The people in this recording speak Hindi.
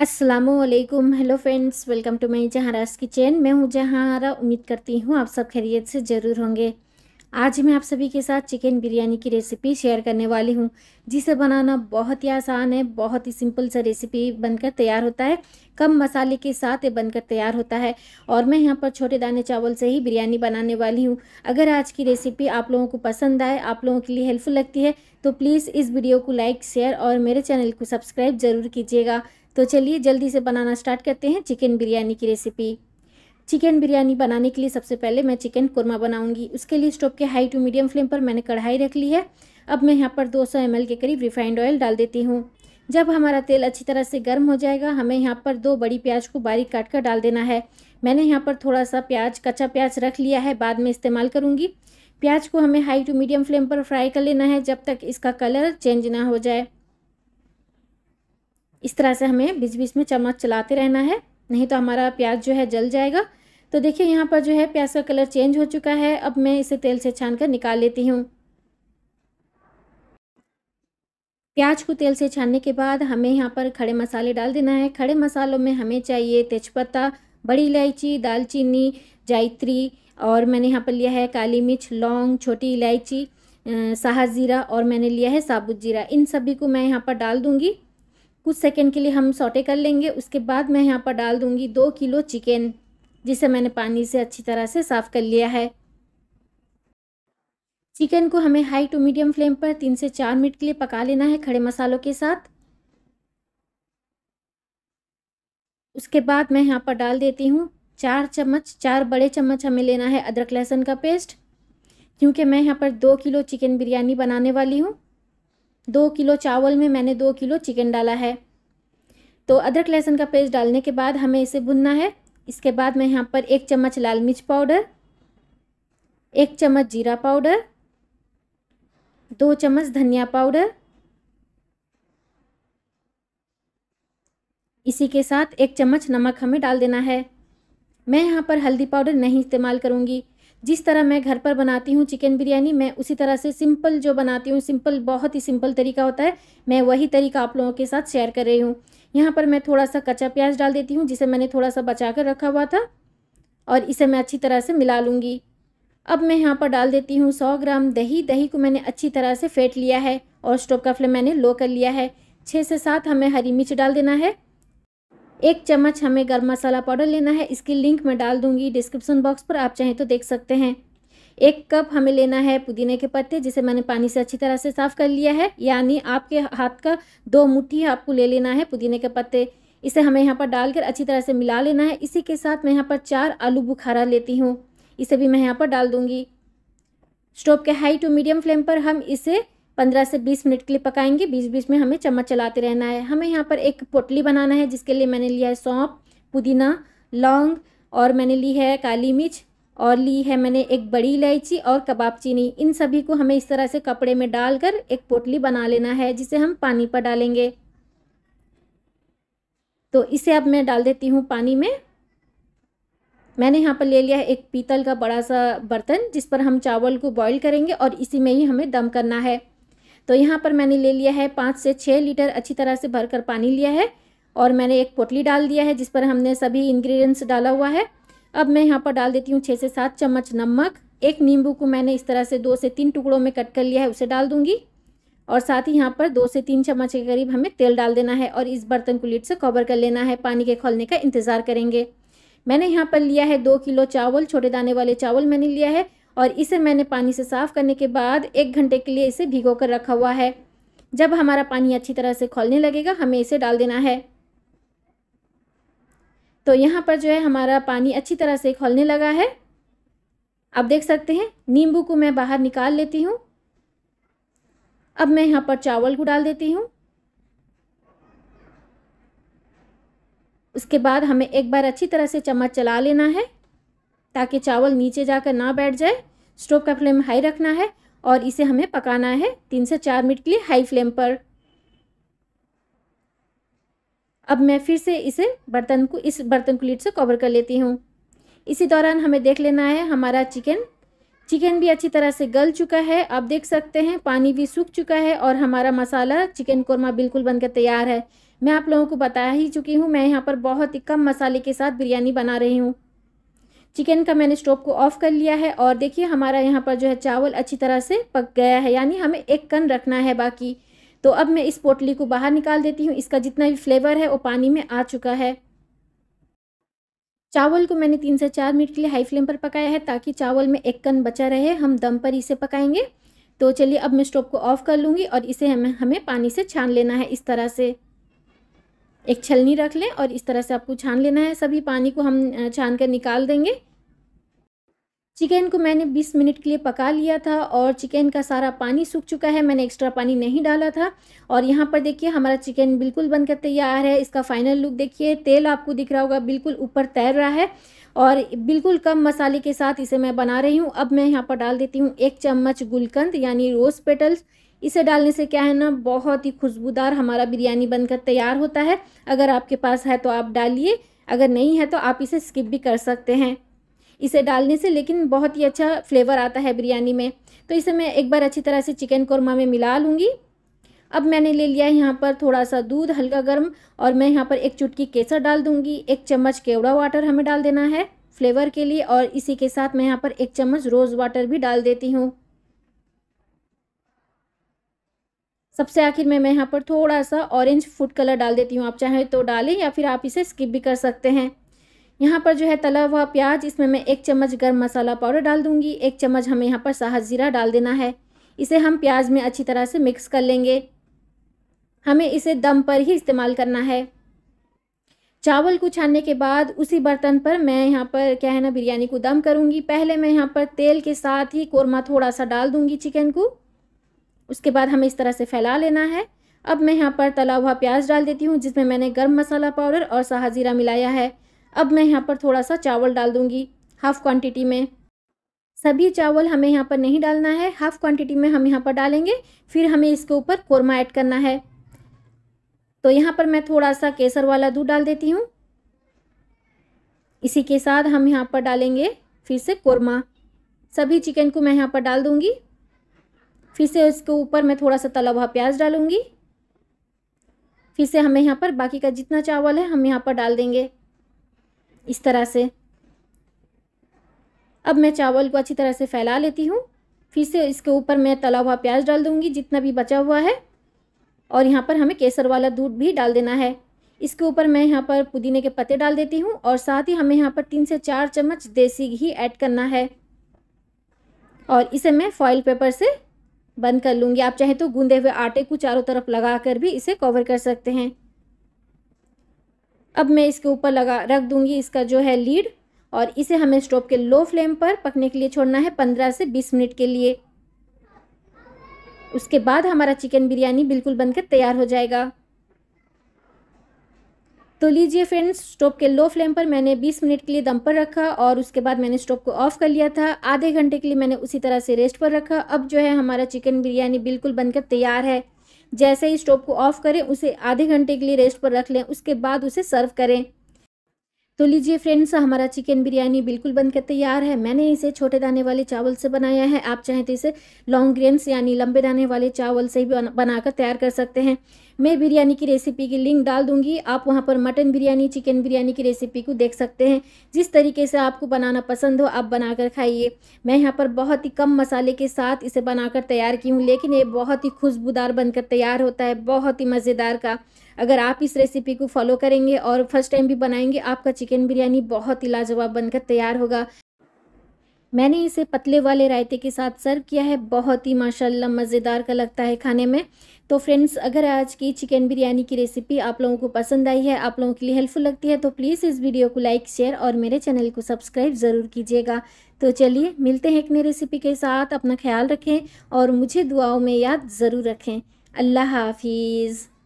असलकुम hello friends welcome to my जहाँ किचन मैं हूँ जहाँ उम्मीद करती हूँ आप सब खैरियत से ज़रूर होंगे आज मैं आप सभी के साथ चिकन बिरयानी की रेसिपी शेयर करने वाली हूँ जिसे बनाना बहुत ही आसान है बहुत ही सिंपल सा रेसिपी बनकर तैयार होता है कम मसाले के साथ ये बनकर तैयार होता है और मैं यहाँ पर छोटे दाने चावल से ही बिरयानी बनाने वाली हूँ अगर आज की रेसिपी आप लोगों को पसंद आए आप लोगों के लिए हेल्पफुल लगती है तो प्लीज़ इस वीडियो को लाइक शेयर और मेरे चैनल को सब्सक्राइब ज़रूर कीजिएगा तो चलिए जल्दी से बनाना स्टार्ट करते हैं चिकन बिरयानी की रेसिपी चिकन बिरयानी बनाने के लिए सबसे पहले मैं चिकन कुरमा बनाऊंगी उसके लिए स्टोव के हाई टू मीडियम फ्लेम पर मैंने कढ़ाई रख ली है अब मैं यहाँ पर 200 सौ के करीब रिफाइंड ऑयल डाल देती हूँ जब हमारा तेल अच्छी तरह से गर्म हो जाएगा हमें यहाँ पर दो बड़ी प्याज को बारीक काट कर डाल देना है मैंने यहाँ पर थोड़ा सा प्याज कच्चा प्याज रख लिया है बाद में इस्तेमाल करूँगी प्याज को हमें हाई टू मीडियम फ्लेम पर फ्राई कर लेना है जब तक इसका कलर चेंज ना हो जाए इस तरह से हमें बीच बीच में चम्मच चलाते रहना है नहीं तो हमारा प्याज जो है जल जाएगा तो देखिए यहाँ पर जो है प्याज का कलर चेंज हो चुका है अब मैं इसे तेल से छान कर निकाल लेती हूँ प्याज को तेल से छानने के बाद हमें यहाँ पर खड़े मसाले डाल देना है खड़े मसालों में हमें चाहिए तेजपत्ता बड़ी इलायची दालचीनी जायत्री और मैंने यहाँ पर लिया है काली मिर्च लौंग छोटी इलायची साहा ज़ीरा और मैंने लिया है साबुत जीरा इन सभी को मैं यहाँ पर डाल दूँगी कुछ सेकंड के लिए हम सोटे कर लेंगे उसके बाद मैं यहाँ पर डाल दूँगी दो किलो चिकन जिसे मैंने पानी से अच्छी तरह से साफ़ कर लिया है चिकन को हमें हाई टू मीडियम फ्लेम पर तीन से चार मिनट के लिए पका लेना है खड़े मसालों के साथ उसके बाद मैं यहाँ पर डाल देती हूँ चार चम्मच चार बड़े चम्मच हमें लेना है अदरक लहसुन का पेस्ट क्योंकि मैं यहाँ पर दो किलो चिकन बिरयानी बनाने वाली हूँ दो किलो चावल में मैंने दो किलो चिकन डाला है तो अदरक लहसुन का पेस्ट डालने के बाद हमें इसे भुनना है इसके बाद मैं यहाँ पर एक चम्मच लाल मिर्च पाउडर एक चम्मच जीरा पाउडर दो चम्मच धनिया पाउडर इसी के साथ एक चम्मच नमक हमें डाल देना है मैं यहाँ पर हल्दी पाउडर नहीं इस्तेमाल करूँगी जिस तरह मैं घर पर बनाती हूँ चिकन बिरयानी मैं उसी तरह से सिंपल जो बनाती हूँ सिंपल बहुत ही सिंपल तरीका होता है मैं वही तरीका आप लोगों के साथ शेयर कर रही हूँ यहाँ पर मैं थोड़ा सा कच्चा प्याज डाल देती हूँ जिसे मैंने थोड़ा सा बचा कर रखा हुआ था और इसे मैं अच्छी तरह से मिला लूँगी अब मैं यहाँ पर डाल देती हूँ सौ ग्राम दही दही को मैंने अच्छी तरह से फेंट लिया है और स्टोव का फ्लेम मैंने लो कर लिया है छः से सात हमें हरी मिर्च डाल देना है एक चम्मच हमें गर्म मसाला पाउडर लेना है इसकी लिंक मैं डाल दूंगी डिस्क्रिप्शन बॉक्स पर आप चाहें तो देख सकते हैं एक कप हमें लेना है पुदीने के पत्ते जिसे मैंने पानी से अच्छी तरह से साफ़ कर लिया है यानी आपके हाथ का दो मुट्ठी आपको ले लेना है पुदीने के पत्ते इसे हमें यहाँ पर डालकर अच्छी तरह से मिला लेना है इसी के साथ मैं यहाँ पर चार आलू बुखारा लेती हूँ इसे भी मैं यहाँ पर डाल दूँगी स्टोव के हाई टू मीडियम फ्लेम पर हम इसे पंद्रह से बीस मिनट के लिए पकाएंगे बीच बीच में हमें चम्मच चलाते रहना है हमें यहाँ पर एक पोटली बनाना है जिसके लिए मैंने लिया है सौंप पुदीना लौंग और मैंने ली है काली मिर्च और ली है मैंने एक बड़ी इलायची और कबाब चीनी इन सभी को हमें इस तरह से कपड़े में डालकर एक पोटली बना लेना है जिसे हम पानी पर डालेंगे तो इसे अब मैं डाल देती हूँ पानी में मैंने यहाँ पर ले लिया है एक पीतल का बड़ा सा बर्तन जिस पर हम चावल को बॉईल करेंगे और इसी में ही हमें दम करना है तो यहाँ पर मैंने ले लिया है पाँच से छः लीटर अच्छी तरह से भर कर पानी लिया है और मैंने एक पोटली डाल दिया है जिस पर हमने सभी इन्ग्रीडियंट्स डाला हुआ है अब मैं यहाँ पर डाल देती हूँ छः से सात चम्मच नमक एक नींबू को मैंने इस तरह से दो से तीन टुकड़ों में कट कर लिया है उसे डाल दूँगी और साथ ही यहाँ पर दो से तीन चम्मच के करीब हमें तेल डाल देना है और इस बर्तन को लीड से कवर कर लेना है पानी के खोलने का इंतज़ार करेंगे मैंने यहाँ पर लिया है दो किलो चावल छोटे दाने वाले चावल मैंने लिया है और इसे मैंने पानी से साफ़ करने के बाद एक घंटे के लिए इसे भिगो कर रखा हुआ है जब हमारा पानी अच्छी तरह से खोलने लगेगा हमें इसे डाल देना है तो यहाँ पर जो है हमारा पानी अच्छी तरह से खोलने लगा है आप देख सकते हैं नींबू को मैं बाहर निकाल लेती हूँ अब मैं यहाँ पर चावल को डाल देती हूँ उसके बाद हमें एक बार अच्छी तरह से चम्मच चला लेना है ताकि चावल नीचे जाकर ना बैठ जाए स्टोव का फ्लेम हाई रखना है और इसे हमें पकाना है तीन से चार मिनट के लिए हाई फ्लेम पर अब मैं फिर से इसे बर्तन को इस बर्तन को लीड से कवर कर लेती हूँ इसी दौरान हमें देख लेना है हमारा चिकन चिकन भी अच्छी तरह से गल चुका है आप देख सकते हैं पानी भी सूख चुका है और हमारा मसाला चिकन कोरमा बिल्कुल बनकर तैयार है मैं आप लोगों को बता ही चुकी हूँ मैं यहाँ पर बहुत ही कम मसाले के साथ बिरयानी बना रही हूँ चिकन का मैंने स्टोव को ऑफ़ कर लिया है और देखिए हमारा यहाँ पर जो है चावल अच्छी तरह से पक गया है यानी हमें एक कन रखना है बाकी तो अब मैं इस पोटली को बाहर निकाल देती हूँ इसका जितना भी फ्लेवर है वो पानी में आ चुका है चावल को मैंने तीन से चार मिनट के लिए हाई फ्लेम पर पकाया है ताकि चावल में एक कन बचा रहे हम दम पर इसे पकाएंगे तो चलिए अब मैं स्टोव को ऑफ़ कर लूँगी और इसे हमें हमें पानी से छान लेना है इस तरह से एक छलनी रख लें और इस तरह से आपको छान लेना है सभी पानी को हम छान कर निकाल देंगे चिकन को मैंने 20 मिनट के लिए पका लिया था और चिकन का सारा पानी सूख चुका है मैंने एक्स्ट्रा पानी नहीं डाला था और यहाँ पर देखिए हमारा चिकन बिल्कुल बनकर तैयार है इसका फाइनल लुक देखिए तेल आपको दिख रहा होगा बिल्कुल ऊपर तैर रहा है और बिल्कुल कम मसाले के साथ इसे मैं बना रही हूँ अब मैं यहाँ पर डाल देती हूँ एक चम्मच गुलकंद यानी रोज़ पेटल्स इसे डालने से क्या है ना बहुत ही खुशबूदार हमारा बिरयानी बनकर तैयार होता है अगर आपके पास है तो आप डालिए अगर नहीं है तो आप इसे स्किप भी कर सकते हैं इसे डालने से लेकिन बहुत ही अच्छा फ्लेवर आता है बिरयानी में तो इसे मैं एक बार अच्छी तरह से चिकन कौरमा में मिला लूँगी अब मैंने ले लिया यहाँ पर थोड़ा सा दूध हल्का गर्म और मैं यहाँ पर एक चुटकी केसर डाल दूँगी एक चम्मच केवड़ा वाटर हमें डाल देना है फ्लेवर के लिए और इसी के साथ मैं यहाँ पर एक चम्मच रोज़ वाटर भी डाल देती हूँ सबसे आखिर में मैं यहाँ पर थोड़ा सा ऑरेंज फूड कलर डाल देती हूँ आप चाहें तो डालें या फिर आप इसे स्किप भी कर सकते हैं यहाँ पर जो है तला हुआ प्याज इसमें मैं एक चम्मच गर्म मसाला पाउडर डाल दूँगी एक चम्मच हमें यहाँ पर साहस ज़ीरा डाल देना है इसे हम प्याज में अच्छी तरह से मिक्स कर लेंगे हमें इसे दम पर ही इस्तेमाल करना है चावल को छानने के बाद उसी बर्तन पर मैं यहाँ पर क्या है ना बिरयानी को दम करूँगी पहले मैं यहाँ पर तेल के साथ ही कोरमा थोड़ा सा डाल दूँगी चिकन को उसके बाद हमें इस तरह से फैला लेना है अब मैं यहाँ पर तला हुआ प्याज डाल देती हूँ जिसमें मैंने गर्म मसाला पाउडर और साहजीरा मिलाया है अब मैं यहाँ पर थोड़ा सा चावल डाल दूँगी हाफ़ क्वांटिटी में सभी चावल हमें यहाँ पर नहीं डालना है हाफ़ क्वांटिटी में हम यहाँ पर डालेंगे फिर हमें इसके ऊपर कोरमा ऐड करना है तो यहाँ पर मैं थोड़ा सा केसर वाला दूध डाल देती हूँ इसी के साथ हम यहाँ पर डालेंगे फिर से कोरमा सभी चिकन को मैं यहाँ पर डाल दूँगी फिर से इसके ऊपर मैं थोड़ा सा तला हुआ प्याज डालूँगी फिर से हमें यहाँ पर बाकी का जितना चावल है हम यहाँ पर डाल देंगे इस तरह से अब मैं चावल को अच्छी तरह से फैला लेती हूँ फिर से इसके ऊपर मैं तला हुआ प्याज डाल दूँगी जितना भी बचा हुआ है और यहाँ पर हमें केसर वाला दूध भी डाल देना है इसके ऊपर मैं यहाँ पर पुदीने के पत्ते डाल देती हूँ और साथ ही हमें यहाँ पर तीन से चार चम्मच देसी घी ऐड करना है और इसे मैं फॉइल पेपर से बंद कर लूँगी आप चाहे तो गूंदे हुए आटे को चारों तरफ लगा कर भी इसे कवर कर सकते हैं अब मैं इसके ऊपर लगा रख दूंगी इसका जो है लीड और इसे हमें स्टोव के लो फ्लेम पर पकने के लिए छोड़ना है पंद्रह से बीस मिनट के लिए उसके बाद हमारा चिकन बिरयानी बिल्कुल बनकर तैयार हो जाएगा तो लीजिए फ्रेंड्स स्टोव के लो फ्लेम पर मैंने 20 मिनट के लिए दम पर रखा और उसके बाद मैंने स्टोव को ऑफ़ कर लिया था आधे घंटे के लिए मैंने उसी तरह से रेस्ट पर रखा अब जो है हमारा चिकन बिरयानी बिल्कुल बनकर तैयार है जैसे ही स्टोव को ऑफ करें उसे आधे घंटे के लिए रेस्ट पर रख लें उसके बाद उसे सर्व करें तो लीजिए फ्रेंड्स हमारा चिकन बिरयानी बिल्कुल बनकर तैयार है मैंने इसे छोटे दाने वाले चावल से बनाया है आप चाहें तो इसे लॉन्ग ग्रेन्स यानी लंबे दाने वाले चावल से भी बनाकर तैयार कर सकते हैं मैं बिरयानी की रेसिपी की लिंक डाल दूंगी आप वहां पर मटन बिरयानी चिकन बिरयानी की रेसिपी को देख सकते हैं जिस तरीके से आपको बनाना पसंद हो आप बनाकर खाइए मैं यहाँ पर बहुत ही कम मसाले के साथ इसे बनाकर तैयार की हूँ लेकिन ये बहुत ही खुशबूदार बनकर तैयार होता है बहुत ही मज़ेदार का अगर आप इस रेसिपी को फॉलो करेंगे और फर्स्ट टाइम भी बनाएंगे आपका चिकन बिरयानी बहुत ही लाजवाब बनकर तैयार होगा मैंने इसे पतले वाले रायते के साथ सर्व किया है बहुत ही माशाल्लाह मज़ेदार का लगता है खाने में तो फ्रेंड्स अगर आज की चिकन बिरयानी की रेसिपी आप लोगों को पसंद आई है आप लोगों के लिए हेल्पफुल लगती है तो प्लीज़ इस वीडियो को लाइक शेयर और मेरे चैनल को सब्सक्राइब ज़रूर कीजिएगा तो चलिए मिलते हैं एक नई रेसिपी के साथ अपना ख्याल रखें और मुझे दुआओं में याद ज़रूर रखें अल्लाह हाफिज़